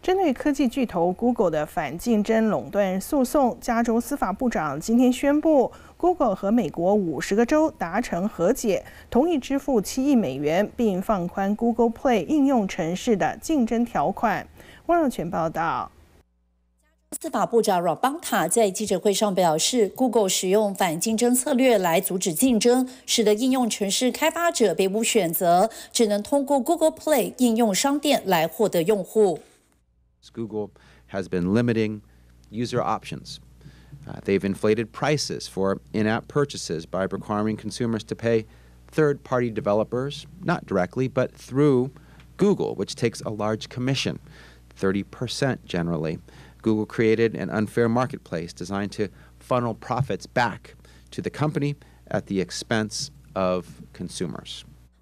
针对科技巨头 Google 的反竞争垄断诉讼，加州司法部长今天宣布，Google 和美国五十个州达成和解，同意支付七亿美元，并放宽 Google Play 应用城市的竞争条款。汪若泉报道。司法部长 Robbanta 在记者会上表示，Google 使用反竞争策略来阻止竞争，使得应用城市开发者别无选择，只能通过 Google Play 应用商店来获得用户。Google has been limiting user options. Uh, they've inflated prices for in app purchases by requiring consumers to pay third party developers, not directly, but through Google, which takes a large commission, 30% generally. Google created an unfair marketplace designed to funnel profits back to the company at the expense of consumers.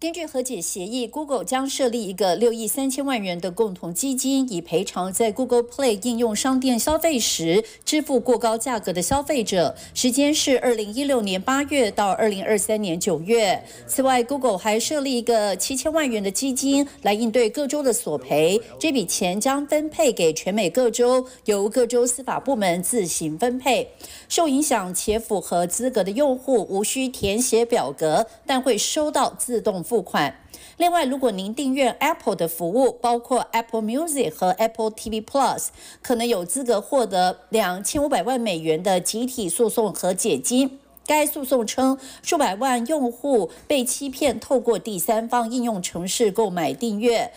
根据和解协议，Google 将设立一个六亿三千万元的共同基金，以赔偿在 Google Play 应用商店消费时支付过高价格的消费者。时间是二零一六年八月到二零二三年九月。此外，Google 还设立一个七千万元的基金，来应对各州的索赔。这笔钱将分配给全美各州，由各州司法部门自行分配。受影响且符合资格的用户无需填写表格，但会收到自动。付款。另外，如果您订阅 Apple 的服务，包括 Apple Music 和 Apple TV Plus，可能有资格获得两千五百万美元的集体诉讼和解金。该诉讼称，数百万用户被欺骗，透过第三方应用程式购买订阅。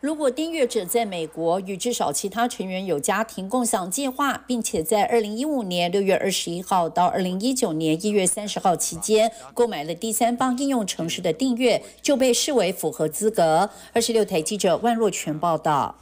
如果订阅者在美国与至少其他成员有家庭共享计划，并且在二零一五年六月二十一号到二零一九年一月三十号期间购买了第三方应用城市的订阅，就被视为符合资格。二十六台记者万若全报道。